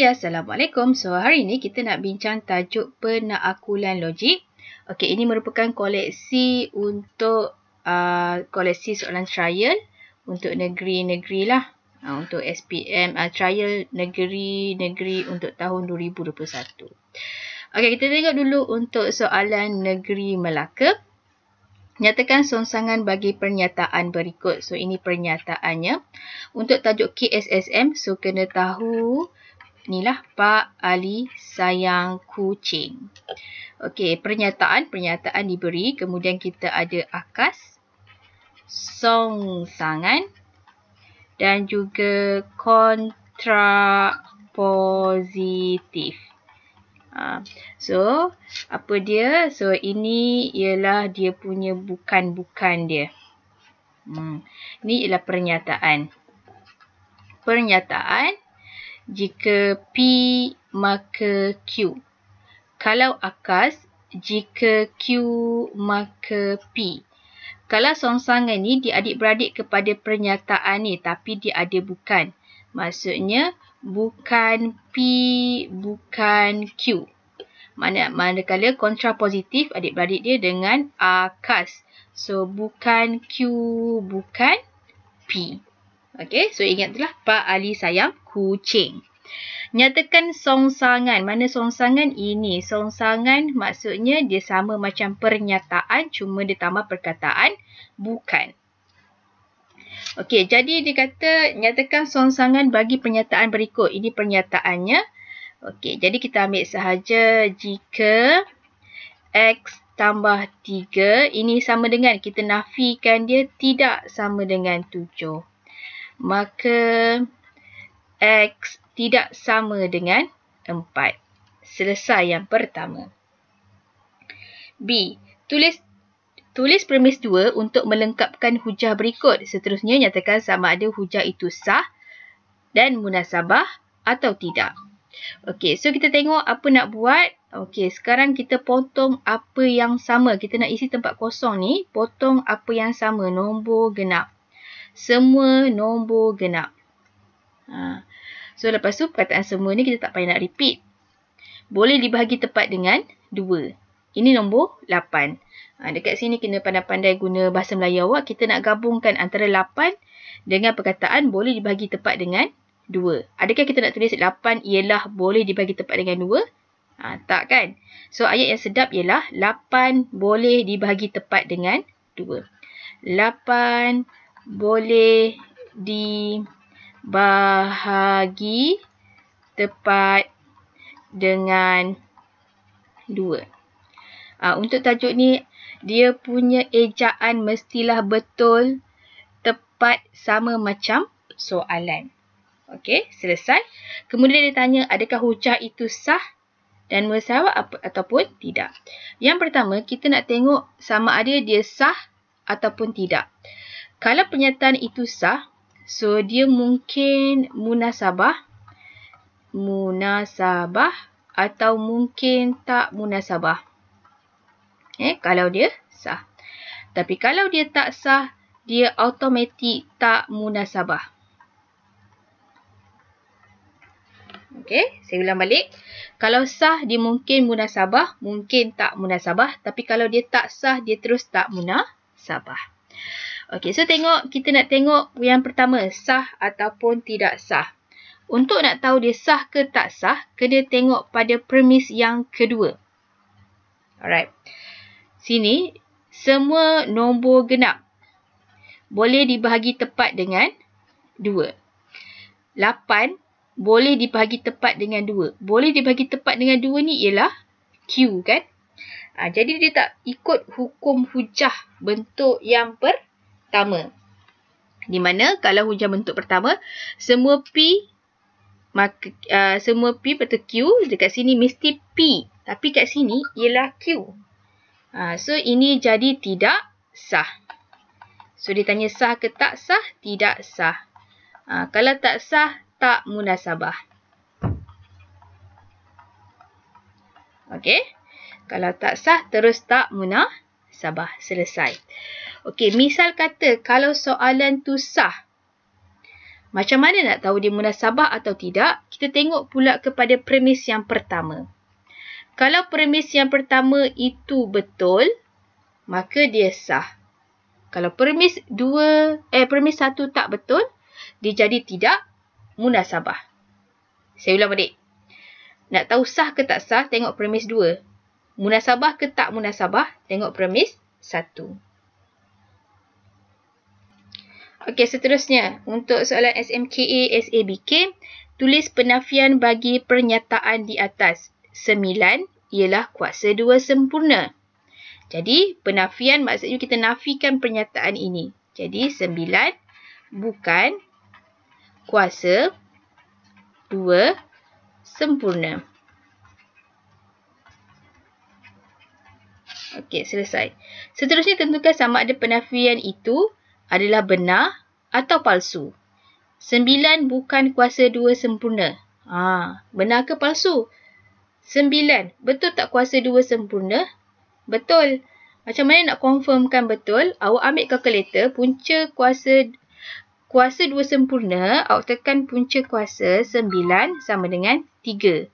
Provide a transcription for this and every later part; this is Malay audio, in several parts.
Okey, Assalamualaikum. So, hari ini kita nak bincang tajuk penakulan logik. Okey, ini merupakan koleksi untuk uh, koleksi soalan trial untuk negeri-negeri lah. Uh, untuk SPM, uh, trial negeri-negeri untuk tahun 2021. Okey, kita tengok dulu untuk soalan negeri Melaka. Nyatakan sonsangan bagi pernyataan berikut. So, ini pernyataannya. Untuk tajuk KSSM, so kena tahu inilah Pak Ali sayang kucing. Okey, pernyataan, pernyataan diberi. Kemudian kita ada akas, song sangan dan juga kontra kontrapositif. Ha, so, apa dia? So, ini ialah dia punya bukan-bukan dia. Hmm. Ini ialah pernyataan. Pernyataan jika P maka Q. Kalau akas, jika Q maka P. Kalau songsangan ni diadik-beradik kepada pernyataan ni tapi dia ada bukan. Maksudnya bukan P bukan Q. Mana mana manakala kontrapositif adik-beradik dia dengan akas. So bukan Q bukan P. Okey, so ingatlah Pak Ali sayang kucing. Nyatakan songsangan. Mana songsangan? Ini. Songsangan maksudnya dia sama macam pernyataan cuma dia tambah perkataan. Bukan. Okey, jadi dia kata nyatakan songsangan bagi pernyataan berikut. Ini pernyataannya. Okey, jadi kita ambil sahaja jika X tambah 3. Ini sama dengan kita nafikan dia tidak sama dengan 7. Maka X tidak sama dengan 4. Selesai yang pertama. B. Tulis tulis premis 2 untuk melengkapkan hujah berikut. Seterusnya nyatakan sama ada hujah itu sah dan munasabah atau tidak. Okey, so kita tengok apa nak buat. Okey, sekarang kita potong apa yang sama. Kita nak isi tempat kosong ni, potong apa yang sama, nombor genap. Semua nombor genap. Ha. So, lepas tu perkataan semua ni kita tak payah nak repeat. Boleh dibahagi tepat dengan dua. Ini nombor lapan. Ha, dekat sini kena pandai-pandai guna bahasa Melayu awak. Kita nak gabungkan antara lapan dengan perkataan boleh dibahagi tepat dengan 2. Adakah kita nak tulis lapan ialah boleh dibahagi tepat dengan dua? Ha, tak kan? So, ayat yang sedap ialah lapan boleh dibahagi tepat dengan dua. Lapan boleh dibahagi bahagi tepat dengan 2. Ha, ah, untuk tajuk ni, dia punya ejaan mestilah betul tepat sama macam soalan. Okey, selesai. Kemudian dia tanya adakah hujah itu sah dan bersawak ataupun tidak. Yang pertama, kita nak tengok sama ada dia sah ataupun tidak. Kalau pernyataan itu sah, So dia mungkin munasabah munasabah atau mungkin tak munasabah. Eh kalau dia sah. Tapi kalau dia tak sah, dia automatik tak munasabah. Okey, saya ulang balik. Kalau sah dia mungkin munasabah, mungkin tak munasabah, tapi kalau dia tak sah dia terus tak munasabah. Okey, so tengok kita nak tengok yang pertama sah ataupun tidak sah. Untuk nak tahu dia sah ke tak sah, kena tengok pada premis yang kedua. Alright. Sini, semua nombor genap boleh dibahagi tepat dengan 2. 8 boleh dibahagi tepat dengan 2. Boleh dibahagi tepat dengan 2 ni ialah Q kan? Ha, jadi dia tak ikut hukum hujah bentuk yang pertama pertama. Di mana kalau hujan bentuk pertama, semua P maka, uh, semua P betul Q dekat sini mesti P. Tapi kat sini ialah Q. Uh, so ini jadi tidak sah. So dia tanya sah ke tak sah? Tidak sah. Uh, kalau tak sah, tak munasabah. Okey. Kalau tak sah, terus tak munasabah. Selesai. Selesai. Okey, misal kata kalau soalan tu sah. Macam mana nak tahu dia munasabah atau tidak? Kita tengok pula kepada premis yang pertama. Kalau premis yang pertama itu betul, maka dia sah. Kalau premis dua, eh premis satu tak betul, dia jadi tidak munasabah. Saya ulang balik. Nak tahu sah ke tak sah, tengok premis dua. Munasabah ke tak munasabah, tengok premis satu. Okey, seterusnya. Untuk soalan SMKA, SABK, tulis penafian bagi pernyataan di atas. Sembilan ialah kuasa dua sempurna. Jadi, penafian maksudnya kita nafikan pernyataan ini. Jadi, sembilan bukan kuasa dua sempurna. Okey, selesai. Seterusnya, tentukan sama ada penafian itu adalah benar atau palsu. Sembilan bukan kuasa dua sempurna. Ha, benar ke palsu? Sembilan, betul tak kuasa dua sempurna? Betul. Macam mana nak confirmkan betul? Awak ambil kalkulator, punca kuasa kuasa dua sempurna, awak tekan punca kuasa sembilan sama dengan tiga.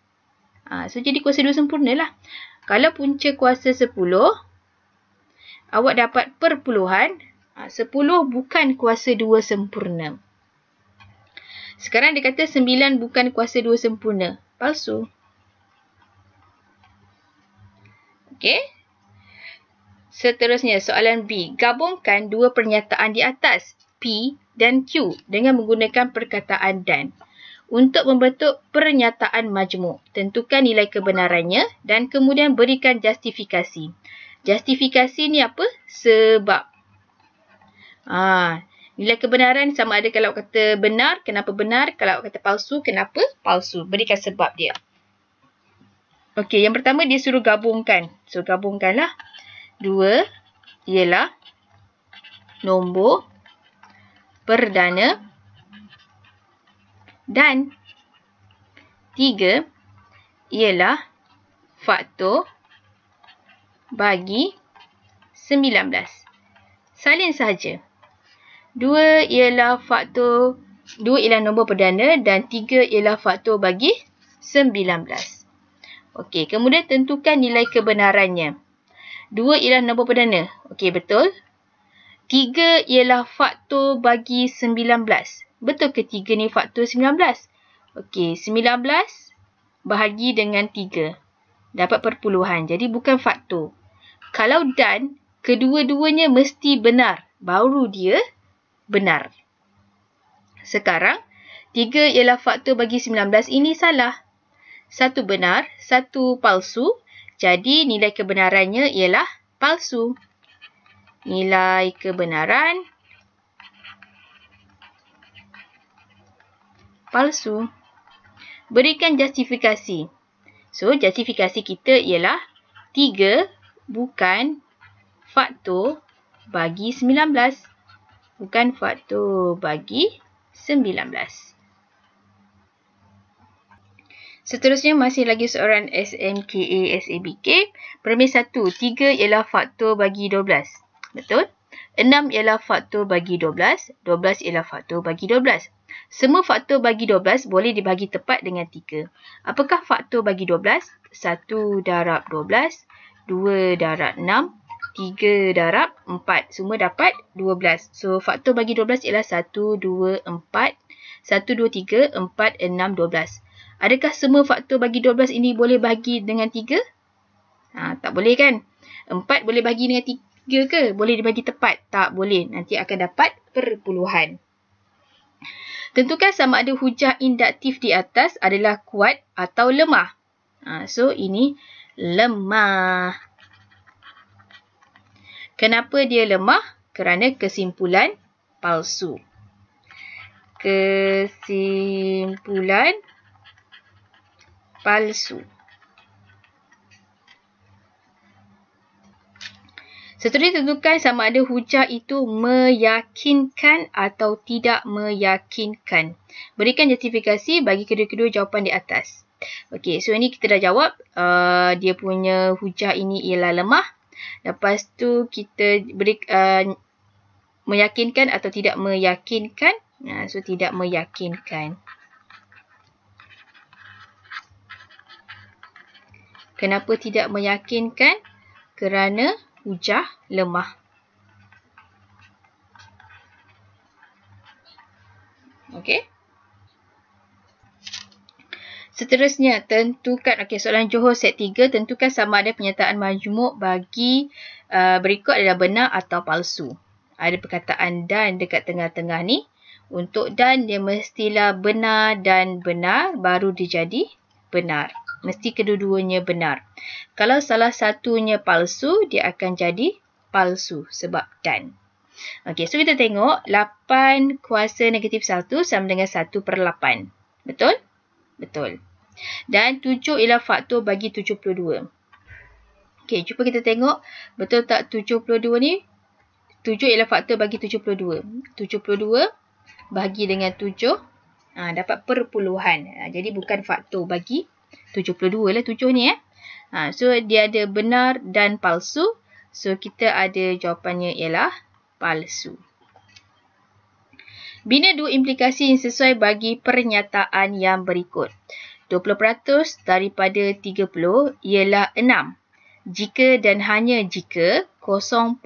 Ha, so, jadi kuasa dua sempurna lah. Kalau punca kuasa sepuluh, awak dapat perpuluhan Ha, sepuluh bukan kuasa dua sempurna. Sekarang dia kata sembilan bukan kuasa dua sempurna. Palsu. Okey. Seterusnya, soalan B. Gabungkan dua pernyataan di atas, P dan Q, dengan menggunakan perkataan dan. Untuk membentuk pernyataan majmuk, tentukan nilai kebenarannya dan kemudian berikan justifikasi. Justifikasi ni apa? Sebab. Ha, nilai kebenaran sama ada kalau kata benar, kenapa benar? Kalau kata palsu, kenapa palsu? Berikan sebab dia. Okey, yang pertama dia suruh gabungkan. So, gabungkanlah. Dua ialah nombor perdana dan tiga ialah faktor bagi 19. Salin sahaja. Dua ialah faktor, dua ialah nombor perdana dan tiga ialah faktor bagi sembilan belas. Okey, kemudian tentukan nilai kebenarannya. Dua ialah nombor perdana. Okey, betul. Tiga ialah faktor bagi sembilan belas. Betul ke tiga ni faktor sembilan belas. Okey, sembilan belas bahagi dengan tiga. Dapat perpuluhan. Jadi, bukan faktor. Kalau dan, kedua-duanya mesti benar. Baru dia benar. Sekarang, tiga ialah faktor bagi 19 ini salah. Satu benar, satu palsu. Jadi, nilai kebenarannya ialah palsu. Nilai kebenaran palsu. Berikan justifikasi. So, justifikasi kita ialah tiga bukan faktor bagi 19 bukan faktor bagi 19. Seterusnya, masih lagi soalan SMKA, SABK. Permis 1, 3 ialah faktor bagi 12. Betul? 6 ialah faktor bagi 12. 12 ialah faktor bagi 12. Semua faktor bagi 12 boleh dibagi tepat dengan 3. Apakah faktor bagi 12? 1 darab 12, 2 darab 6, Tiga darab empat, Semua dapat dua belas. So, faktor bagi dua belas ialah satu, dua, empat, satu, dua, tiga, empat, enam, dua belas. Adakah semua faktor bagi dua belas ini boleh bagi dengan tiga? Ha, tak boleh kan? Empat boleh bagi dengan tiga ke? Boleh dibagi tepat? Tak boleh. Nanti akan dapat perpuluhan. Tentukan sama ada hujah induktif di atas adalah kuat atau lemah. Ha, so, ini lemah. Kenapa dia lemah? Kerana kesimpulan palsu. Kesimpulan palsu. Seterusnya tentukan sama ada hujah itu meyakinkan atau tidak meyakinkan. Berikan justifikasi bagi kedua-kedua jawapan di atas. Okey, so ini kita dah jawab uh, dia punya hujah ini ialah lemah. Lepas tu kita beri uh, meyakinkan atau tidak meyakinkan. Uh, so tidak meyakinkan. Kenapa tidak meyakinkan? Kerana hujah lemah. Okay. Seterusnya, tentukan okey soalan Johor set 3 tentukan sama ada penyataan majmuk bagi uh, berikut adalah benar atau palsu. Ada perkataan dan dekat tengah-tengah ni. Untuk dan dia mestilah benar dan benar baru dia jadi benar. Mesti kedua-duanya benar. Kalau salah satunya palsu, dia akan jadi palsu sebab dan. Okey, so kita tengok 8 kuasa negatif 1 sama dengan 1 per 8. Betul? Betul. Dan 7 ialah faktor bagi 72. Okey, cuba kita tengok betul tak 72 ni? 7 ialah faktor bagi 72. 72 bahagi dengan 7 ha, dapat perpuluhan. Ha, jadi bukan faktor bagi 72 lah 7 ni. Eh. Ha, so dia ada benar dan palsu. So kita ada jawapannya ialah palsu. Bina dua implikasi yang sesuai bagi pernyataan yang berikut. 20% daripada 30 ialah 6. Jika dan hanya jika 0.2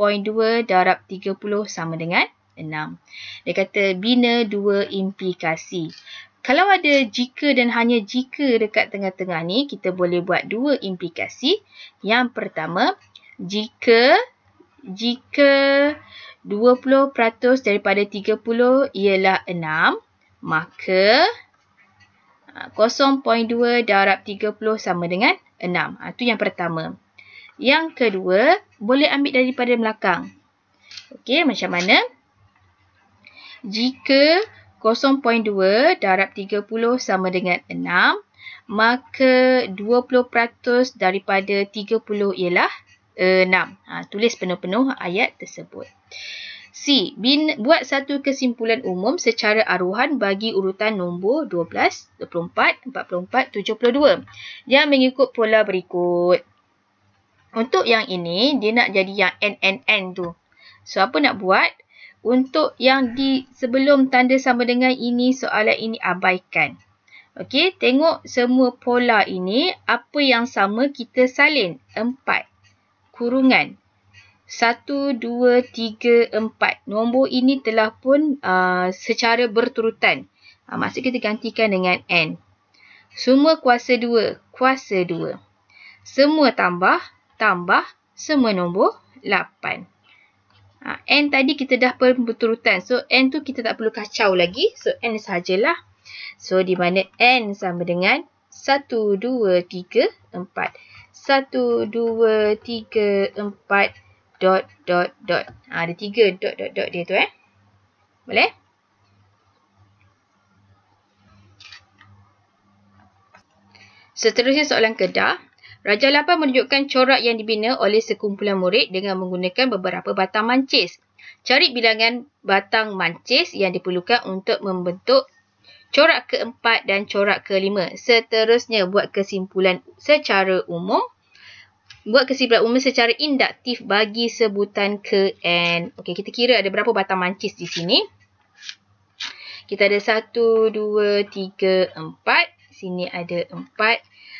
darab 30 sama dengan 6. Dia kata bina dua implikasi. Kalau ada jika dan hanya jika dekat tengah-tengah ni, kita boleh buat dua implikasi. Yang pertama, jika jika 20% daripada 30 ialah 6, maka 0.2 ah, darab 30 sama dengan 6. Ha, itu yang pertama. Yang kedua, boleh ambil daripada belakang. Okey, macam mana? Jika 0.2 darab 30 sama dengan 6, maka 20% daripada 30 ialah 6. Ha, ah, tulis penuh-penuh ayat tersebut. C. Bin, buat satu kesimpulan umum secara aruhan bagi urutan nombor 12, 24, 44, 72 yang mengikut pola berikut. Untuk yang ini, dia nak jadi yang NNN tu. So, apa nak buat? Untuk yang di sebelum tanda sama dengan ini, soalan ini abaikan. Okey, tengok semua pola ini, apa yang sama kita salin. 4 kurungan satu, dua, tiga, empat. Nombor ini telah pun uh, secara berturutan. Uh, maksud kita gantikan dengan N. Semua kuasa dua, kuasa dua. Semua tambah, tambah, semua nombor, lapan. Uh, N tadi kita dah berturutan. So, N tu kita tak perlu kacau lagi. So, N sahajalah. So, di mana N sama dengan satu, dua, tiga, empat. Satu, dua, tiga, empat, empat dot dot dot. Ha, ada tiga dot dot dot dia tu eh. Boleh? Seterusnya soalan kedah. Raja Lapan menunjukkan corak yang dibina oleh sekumpulan murid dengan menggunakan beberapa batang mancis. Cari bilangan batang mancis yang diperlukan untuk membentuk corak keempat dan corak kelima. Seterusnya buat kesimpulan secara umum. Buat kesimpulan umum secara induktif bagi sebutan ke N. Okey, kita kira ada berapa batang mancis di sini. Kita ada 1, 2, 3, 4. Sini ada 4.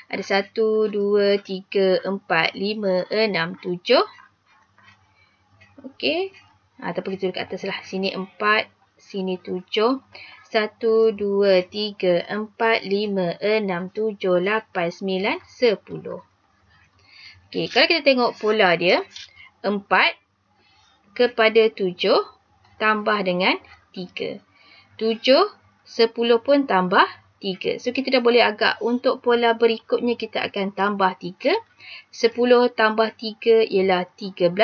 Ada 1, 2, 3, 4, 5, 6, 7. Okey. pergi kita ke atas lah. Sini 4, sini 7. 1, 2, 3, 4, 5, 6, 7, 8, 9, 10. Okey, kalau kita tengok pola dia, 4 kepada 7 tambah dengan 3. 7, 10 pun tambah 3. So, kita dah boleh agak untuk pola berikutnya kita akan tambah 3. 10 tambah 3 ialah 13.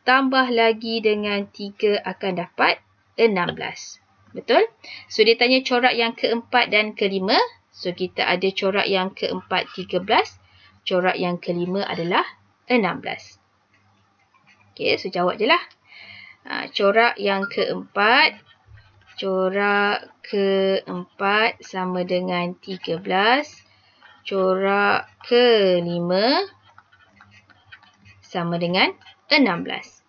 Tambah lagi dengan 3 akan dapat 16. Betul? So, dia tanya corak yang keempat dan kelima. So, kita ada corak yang keempat 13. 13. Corak yang kelima adalah 16. Okey, so jawab je lah. Ha, corak yang keempat. Corak keempat sama dengan 13. Corak kelima sama dengan 16.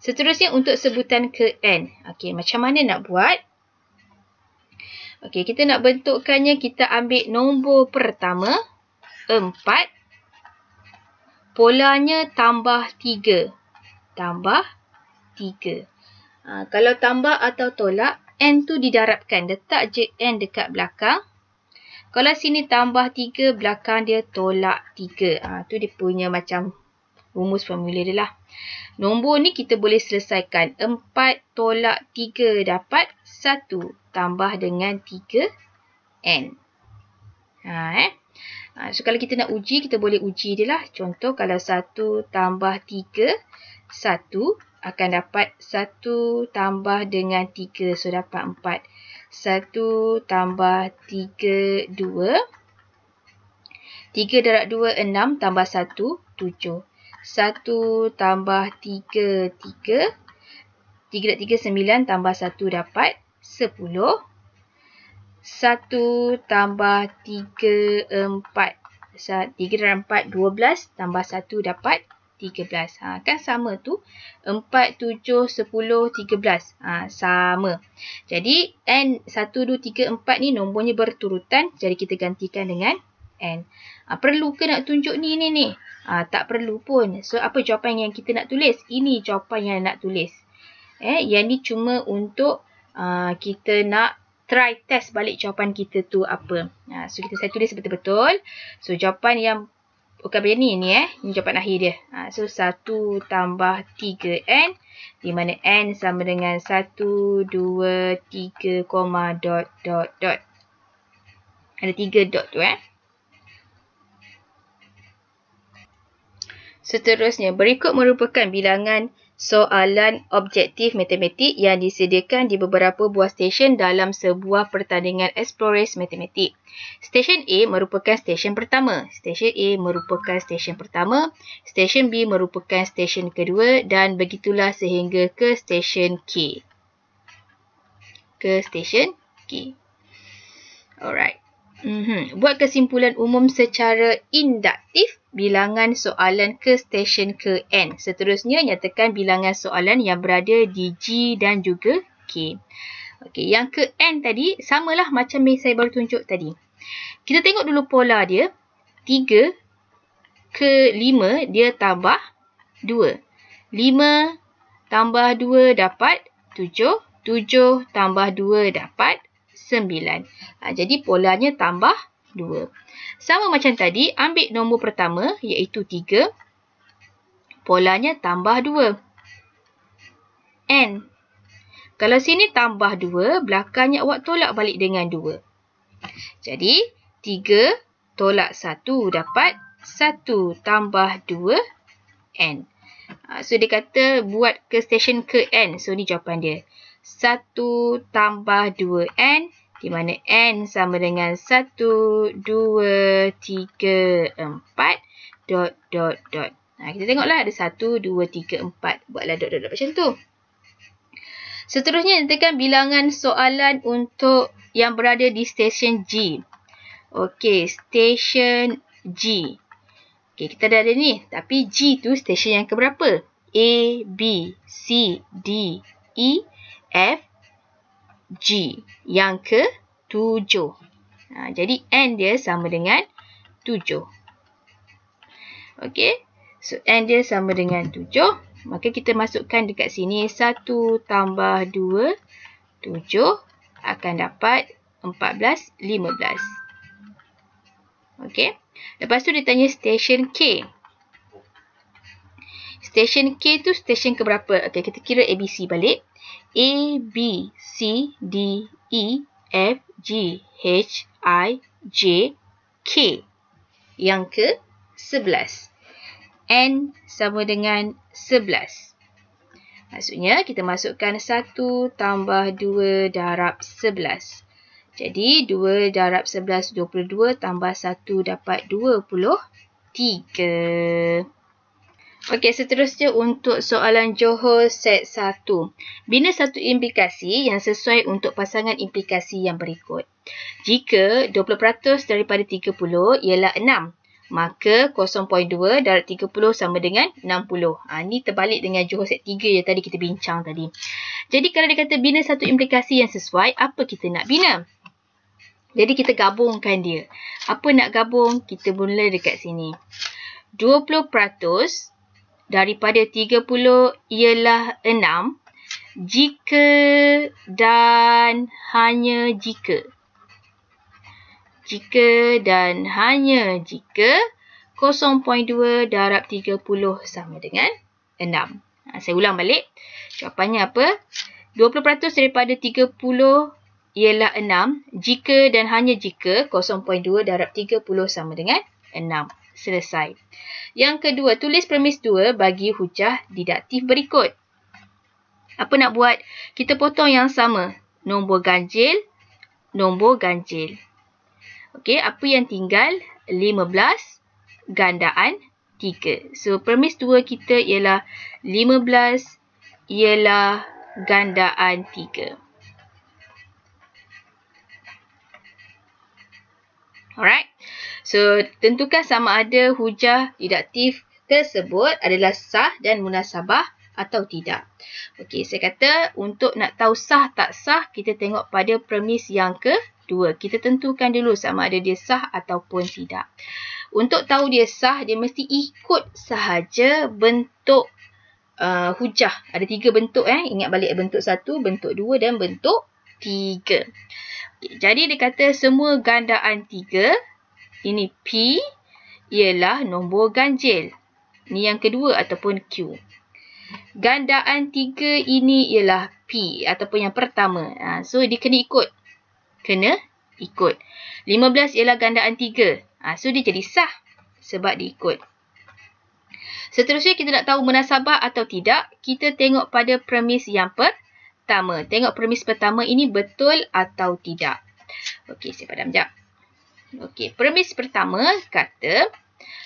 Seterusnya untuk sebutan ke N. Okey, macam mana nak buat? Okey, kita nak bentukkannya kita ambil nombor pertama 4 polanya tambah tiga, Tambah tiga. Aa, ah, kalau tambah atau tolak, N tu didarabkan. Letak je N dekat belakang. Kalau sini tambah tiga belakang dia tolak tiga. Aa, ah, tu dia punya macam rumus formula dia lah. Nombor ni kita boleh selesaikan. empat tolak tiga dapat satu Tambah dengan tiga N. Ha, eh? Ha, so, kalau kita nak uji, kita boleh uji dia lah. Contoh, kalau 1 tambah 3, 1 akan dapat 1 tambah dengan 3. So, dapat 4. 1 tambah 3, 2. 3 darab 2, 6 tambah 1, 7. 1 tambah 3, 3. 3 darab 3, 9 tambah 1 dapat 10. 10 satu tambah 3, 4. 3 dan dua belas Tambah satu dapat 13. Ha, kan sama tu. 4, 7, 10, 13. Ha, sama. Jadi, N satu dua tiga empat ni nombornya berturutan. Jadi, kita gantikan dengan N. Ha, perlu ke nak tunjuk ni ni ni? Ha, tak perlu pun. So, apa jawapan yang kita nak tulis? Ini jawapan yang nak tulis. Eh, yang ni cuma untuk uh, kita nak try test balik jawapan kita tu apa. Ha, so, kita saya tulis betul-betul. So, jawapan yang bukan macam ni, ni eh. Ini jawapan akhir dia. Ha, so, 1 tambah 3N. Di mana N sama dengan 1, 2, 3, koma, dot, dot, dot. Ada 3 dot tu eh. Seterusnya, berikut merupakan bilangan soalan objektif matematik yang disediakan di beberapa buah stesen dalam sebuah pertandingan eksploris matematik. Stesen A merupakan stesen pertama. Stesen A merupakan stesen pertama. Stesen B merupakan stesen kedua dan begitulah sehingga ke stesen K. Ke stesen K. Alright. Mm-hmm. Buat kesimpulan umum secara induktif bilangan soalan ke stesen ke N. Seterusnya, nyatakan bilangan soalan yang berada di G dan juga K. Okey, yang ke N tadi samalah macam yang saya baru tunjuk tadi. Kita tengok dulu pola dia. 3 ke 5 dia tambah 2. 5 tambah 2 dapat 7. 7 tambah 2 dapat 9. Ha, jadi polanya tambah 2. Sama macam tadi, ambil nombor pertama iaitu 3. Polanya tambah 2. N. Kalau sini tambah 2, belakangnya awak tolak balik dengan 2. Jadi, 3 tolak 1 dapat 1 tambah 2 N. Ha, so, dia kata buat ke stesen ke N. So, ni jawapan dia satu tambah dua n di mana N sama dengan satu dua tiga empat dot, dot, dot. Nah, ha, kita tengoklah ada satu dua tiga empat Buatlah dot, dot, dot macam tu. Seterusnya, nyatakan bilangan soalan untuk yang berada di stesen G. Okey, stesen G. Okey, kita dah ada ni. Tapi G tu stesen yang keberapa? A, B, C, D, E. F, G. Yang ke tujuh. Ha, jadi N dia sama dengan tujuh. Okey. So N dia sama dengan tujuh. Maka kita masukkan dekat sini. Satu tambah dua. Tujuh. Akan dapat empat belas, lima belas. Okey. Lepas tu dia tanya stesen K. Stesen K tu stesen keberapa? Okey kita kira ABC balik. A B C D E F G H I J K. Yang ke sebelas. N sama dengan sebelas. Maksudnya kita masukkan satu tambah dua darab sebelas. Jadi dua darab sebelas dua puluh dua tambah satu dapat dua puluh tiga. Okey, seterusnya untuk soalan Johor set 1. Bina satu implikasi yang sesuai untuk pasangan implikasi yang berikut. Jika 20% daripada 30 ialah 6, maka 0.2 darat 30 sama dengan 60. Ha, ini terbalik dengan Johor set 3 yang tadi kita bincang tadi. Jadi, kalau dia kata bina satu implikasi yang sesuai, apa kita nak bina? Jadi, kita gabungkan dia. Apa nak gabung? Kita mula dekat sini. 20% daripada 30 ialah 6 jika dan hanya jika jika dan hanya jika 0.2 darab 30 sama dengan 6. Ha, saya ulang balik. Jawapannya apa? 20% daripada 30 ialah 6 jika dan hanya jika 0.2 darab 30 sama dengan 6 selesai. Yang kedua, tulis premis dua bagi hujah didaktif berikut. Apa nak buat? Kita potong yang sama. Nombor ganjil, nombor ganjil. Okey, apa yang tinggal? 15 gandaan 3. So, premis dua kita ialah 15 ialah gandaan 3. Alright. So, tentukan sama ada hujah didaktif tersebut adalah sah dan munasabah atau tidak. Okey, saya kata untuk nak tahu sah tak sah, kita tengok pada premis yang kedua. Kita tentukan dulu sama ada dia sah ataupun tidak. Untuk tahu dia sah, dia mesti ikut sahaja bentuk uh, hujah. Ada tiga bentuk. Eh. Ingat balik bentuk satu, bentuk dua dan bentuk tiga. Okay, jadi, dia kata semua gandaan tiga ini P ialah nombor ganjil. Ni yang kedua ataupun Q. Gandaan tiga ini ialah P ataupun yang pertama. Ha, so, dia kena ikut. Kena ikut. 15 ialah gandaan tiga. Ha, so, dia jadi sah sebab dia ikut. Seterusnya, kita nak tahu munasabah atau tidak. Kita tengok pada premis yang pertama. Tengok premis pertama ini betul atau tidak. Okey, saya padam sekejap. Okey, premis pertama kata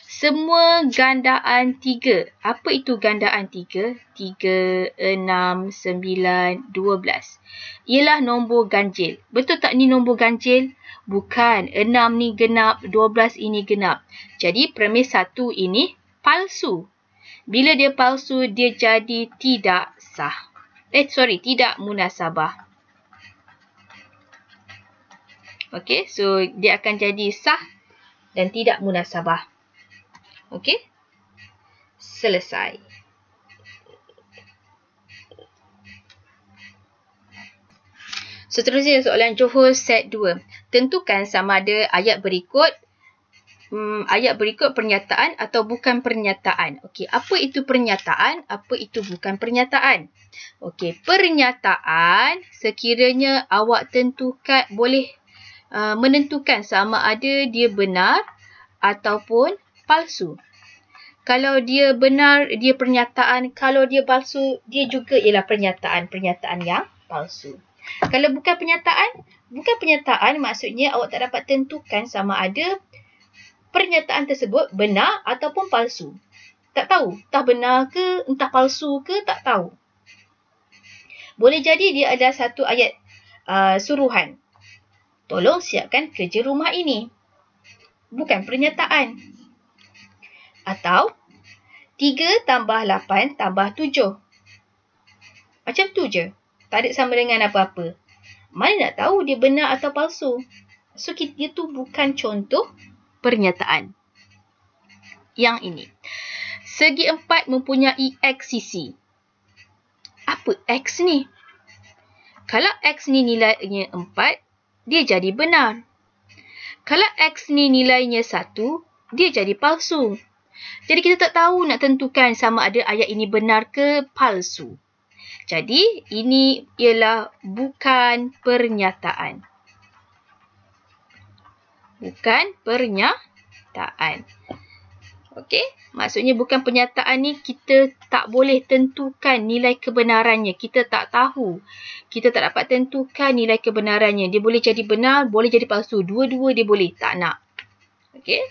semua gandaan tiga. Apa itu gandaan tiga? Tiga, enam, sembilan, dua belas. Ialah nombor ganjil. Betul tak ni nombor ganjil? Bukan. Enam ni genap, dua belas ini genap. Jadi premis satu ini palsu. Bila dia palsu, dia jadi tidak sah. Eh, sorry, tidak munasabah. Okey, so dia akan jadi sah dan tidak munasabah. Okey. Selesai. Seterusnya soalan Johor set 2. Tentukan sama ada ayat berikut Hmm, ayat berikut pernyataan atau bukan pernyataan. Okey, apa itu pernyataan? Apa itu bukan pernyataan? Okey, pernyataan sekiranya awak tentukan boleh Uh, menentukan sama ada dia benar ataupun palsu. Kalau dia benar, dia pernyataan. Kalau dia palsu, dia juga ialah pernyataan. Pernyataan yang palsu. Kalau bukan pernyataan, bukan pernyataan maksudnya awak tak dapat tentukan sama ada pernyataan tersebut benar ataupun palsu. Tak tahu. Entah benar ke, entah palsu ke, tak tahu. Boleh jadi dia ada satu ayat uh, suruhan. Tolong siapkan kerja rumah ini. Bukan pernyataan. Atau 3 tambah 8 tambah 7. Macam tu je. Tak ada sama dengan apa-apa. Mana nak tahu dia benar atau palsu. So, dia tu bukan contoh pernyataan. Yang ini. Segi empat mempunyai X sisi. Apa X ni? Kalau X ni nilainya empat, dia jadi benar. Kalau X ni nilainya 1, dia jadi palsu. Jadi kita tak tahu nak tentukan sama ada ayat ini benar ke palsu. Jadi ini ialah bukan pernyataan. Bukan pernyataan. Okey, maksudnya bukan pernyataan ni kita tak boleh tentukan nilai kebenarannya. Kita tak tahu. Kita tak dapat tentukan nilai kebenarannya. Dia boleh jadi benar, boleh jadi palsu. Dua-dua dia boleh. Tak nak. Okey.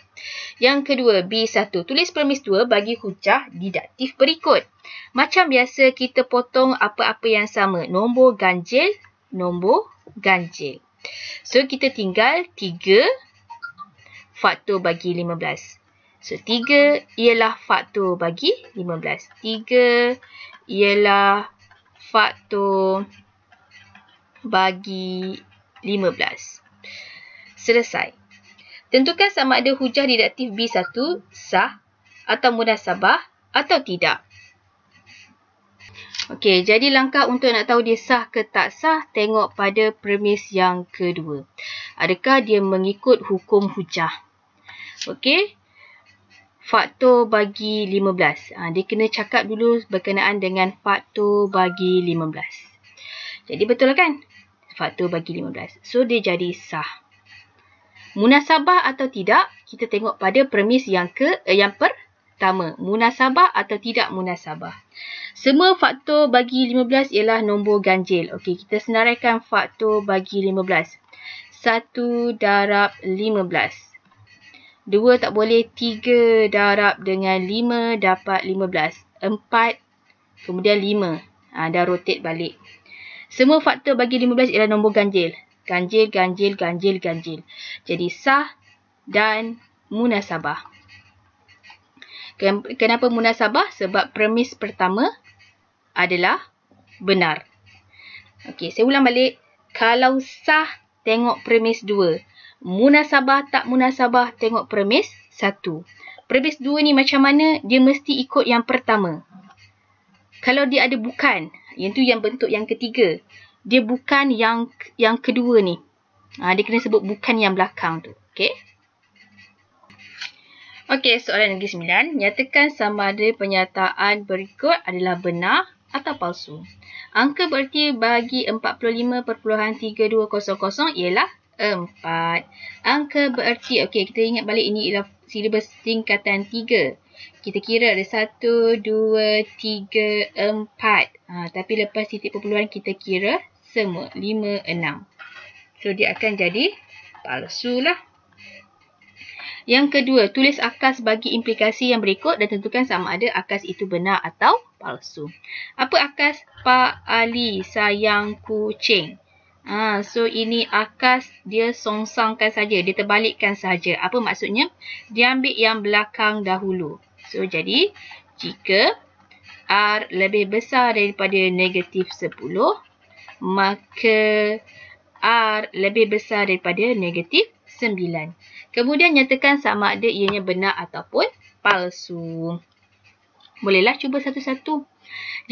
Yang kedua, B1. Tulis premis dua bagi hujah didaktif berikut. Macam biasa kita potong apa-apa yang sama. Nombor ganjil, nombor ganjil. So kita tinggal tiga faktor bagi lima belas. So, 3 ialah faktor bagi 15. 3 ialah faktor bagi 15. Selesai. Tentukan sama ada hujah didaktif B1 sah atau munasabah atau tidak. Okey, jadi langkah untuk nak tahu dia sah ke tak sah, tengok pada premis yang kedua. Adakah dia mengikut hukum hujah? Okey, faktor bagi 15. Ha, ah, dia kena cakap dulu berkenaan dengan faktor bagi 15. Jadi betul kan? Faktor bagi 15. So dia jadi sah. Munasabah atau tidak, kita tengok pada premis yang ke eh, yang pertama. Munasabah atau tidak munasabah. Semua faktor bagi 15 ialah nombor ganjil. Okey, kita senaraikan faktor bagi 15. 1 darab 15. Dua tak boleh. Tiga darab dengan lima dapat lima belas. Empat kemudian lima. Ha, dah rotate balik. Semua faktor bagi lima belas ialah nombor ganjil. Ganjil, ganjil, ganjil, ganjil. Jadi sah dan munasabah. Kenapa munasabah? Sebab premis pertama adalah benar. Okey, saya ulang balik. Kalau sah, tengok premis dua munasabah tak munasabah tengok premis satu. Premis dua ni macam mana dia mesti ikut yang pertama. Kalau dia ada bukan, yang tu yang bentuk yang ketiga. Dia bukan yang yang kedua ni. Ha, dia kena sebut bukan yang belakang tu. Okay. Okay, soalan negeri sembilan. Nyatakan sama ada penyataan berikut adalah benar atau palsu. Angka berarti bagi 45.3200 ialah empat. Angka bererti. Okey, kita ingat balik ini ialah silibus singkatan tiga. Kita kira ada satu, dua, tiga, empat. Ha, tapi lepas titik perpuluhan kita kira semua. Lima, enam. So, dia akan jadi palsu lah. Yang kedua, tulis akas bagi implikasi yang berikut dan tentukan sama ada akas itu benar atau palsu. Apa akas? Pak Ali sayang kucing. Ha, so ini akas dia songsangkan saja, dia terbalikkan saja. Apa maksudnya? Dia ambil yang belakang dahulu. So jadi jika R lebih besar daripada negatif 10, maka R lebih besar daripada negatif 9. Kemudian nyatakan sama ada ianya benar ataupun palsu. Bolehlah cuba satu-satu.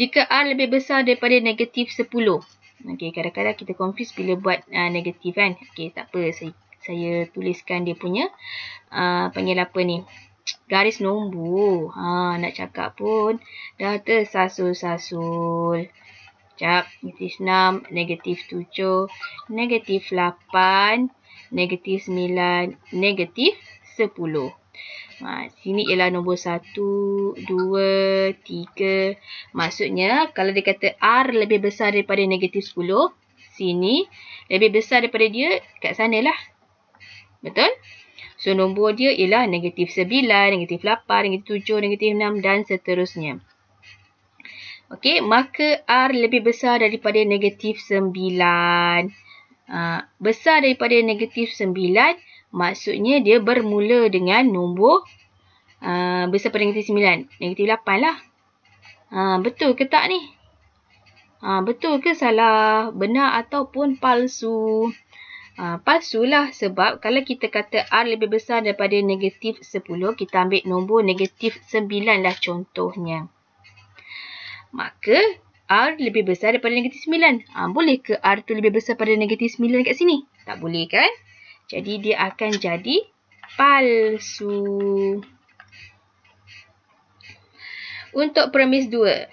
Jika R lebih besar daripada negatif 10, Okey, kadang-kadang kita confuse bila buat uh, negatif kan. Okey, tak apa. Saya, saya tuliskan dia punya uh, ah, panggil apa ni. Garis nombor. Ha, nak cakap pun dah tersasul-sasul. Cap, negatif 6, negatif 7, negatif 8, negatif 9, negatif 10. Ha, sini ialah nombor 1, 2, 3. Maksudnya, kalau dia kata R lebih besar daripada negatif 10, sini. Lebih besar daripada dia, kat sana lah. Betul? So, nombor dia ialah negatif 9, negatif 8, negatif 7, negatif 6 dan seterusnya. Okey, maka R lebih besar daripada negatif 9. Ha, besar daripada negatif 9 Maksudnya dia bermula dengan nombor uh, bersama negatif 9. Negatif 8 lah. Uh, betul ke tak ni? Uh, betul ke salah? Benar ataupun palsu? Uh, lah sebab kalau kita kata R lebih besar daripada negatif 10, kita ambil nombor negatif 9 lah contohnya. Maka R lebih besar daripada negatif 9. Uh, ah, boleh ke R tu lebih besar daripada negatif 9 kat sini? Tak boleh kan? Jadi dia akan jadi palsu. Untuk premis dua.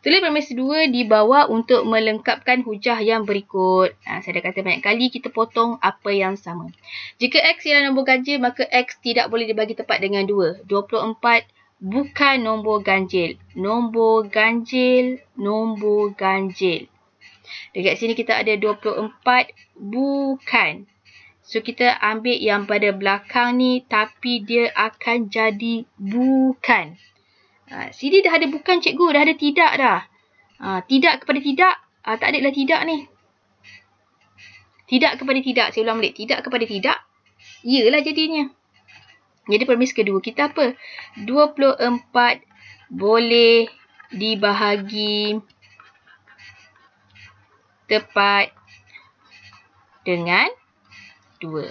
Tulis premis dua di bawah untuk melengkapkan hujah yang berikut. Ha, saya dah kata banyak kali kita potong apa yang sama. Jika X ialah nombor ganjil maka X tidak boleh dibagi tepat dengan dua. 24 bukan nombor ganjil. Nombor ganjil, nombor ganjil. Dekat sini kita ada 24 bukan. So kita ambil yang pada belakang ni tapi dia akan jadi bukan. Ha, sini dah ada bukan cikgu. Dah ada tidak dah. Ha, tidak kepada tidak. Ha, tak ada lah tidak ni. Tidak kepada tidak. Saya ulang balik. Tidak kepada tidak. Yalah jadinya. Jadi permis kedua kita apa? 24 boleh dibahagi tepat dengan 24 dua,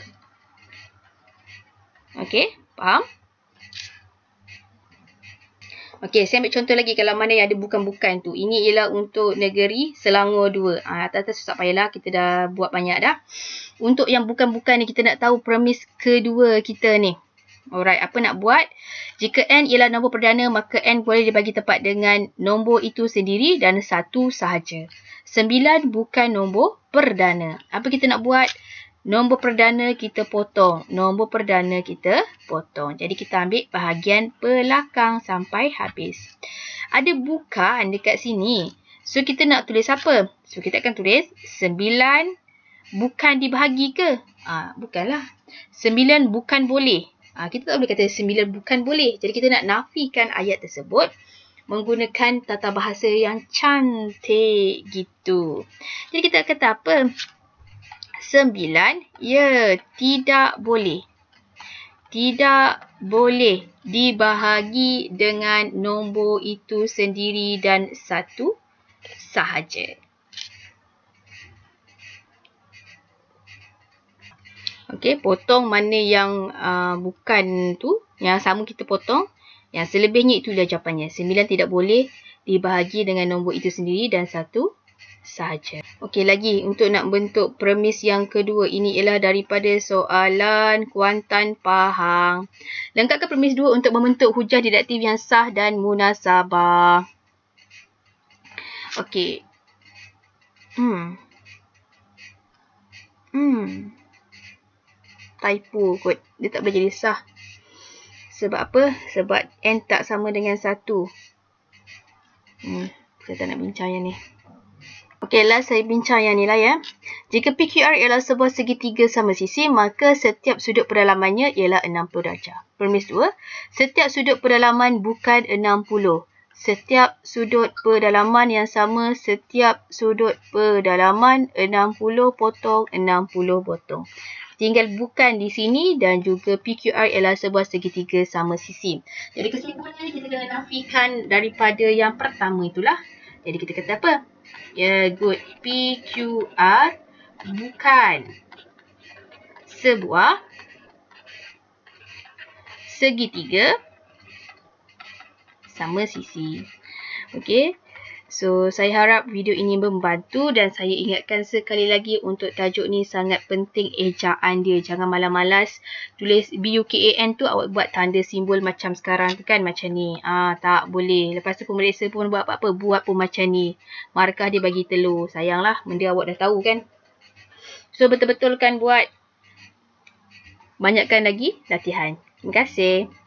Okey, faham? Okey, saya ambil contoh lagi kalau mana yang ada bukan-bukan tu. Ini ialah untuk negeri Selangor 2. Ah, atas-atas susah payahlah, kita dah buat banyak dah. Untuk yang bukan-bukan ni, kita nak tahu premis kedua kita ni. Alright, apa nak buat? Jika N ialah nombor perdana, maka N boleh dibagi tepat dengan nombor itu sendiri dan satu sahaja. Sembilan bukan nombor perdana. Apa kita nak buat? Nombor perdana kita potong. Nombor perdana kita potong. Jadi kita ambil bahagian belakang sampai habis. Ada bukaan dekat sini. So kita nak tulis apa? So kita akan tulis 9 bukan dibahagi ke? Ah ha, bukanlah. 9 bukan boleh. Ha, kita tak boleh kata 9 bukan boleh. Jadi kita nak nafikan ayat tersebut menggunakan tata bahasa yang cantik gitu. Jadi kita kata apa? Sembilan, ya, tidak boleh. Tidak boleh dibahagi dengan nombor itu sendiri dan satu sahaja. Okey, potong mana yang uh, bukan tu, yang sama kita potong. Yang selebihnya itu dah jawapannya. Sembilan tidak boleh dibahagi dengan nombor itu sendiri dan satu sahaja. Okey lagi untuk nak bentuk premis yang kedua ini ialah daripada soalan Kuantan Pahang. Lengkapkan premis dua untuk membentuk hujah didaktif yang sah dan munasabah. Okey. Hmm. Hmm. Typo kot. Dia tak boleh jadi sah. Sebab apa? Sebab N tak sama dengan satu. Hmm. Saya tak nak bincang yang ni. Okey, last saya bincang yang ni lah ya. Jika PQR ialah sebuah segitiga sama sisi, maka setiap sudut pedalamannya ialah 60 darjah. Permis dua. setiap sudut pedalaman bukan 60. Setiap sudut pedalaman yang sama, setiap sudut pedalaman 60 potong, 60 potong. Tinggal bukan di sini dan juga PQR ialah sebuah segitiga sama sisi. Jadi kesimpulannya kita kena nafikan daripada yang pertama itulah. Jadi kita kata apa? Yeah, good. P, Q, R bukan sebuah segitiga sama sisi. Okey. So, saya harap video ini membantu dan saya ingatkan sekali lagi untuk tajuk ni sangat penting ejaan dia. Jangan malas-malas tulis b tu awak buat tanda simbol macam sekarang kan macam ni. Ah Tak boleh. Lepas tu pemeriksa pun buat apa-apa. Buat pun macam ni. Markah dia bagi telur. Sayanglah. Benda awak dah tahu kan. So, betul-betul kan buat banyakkan lagi latihan. Terima kasih.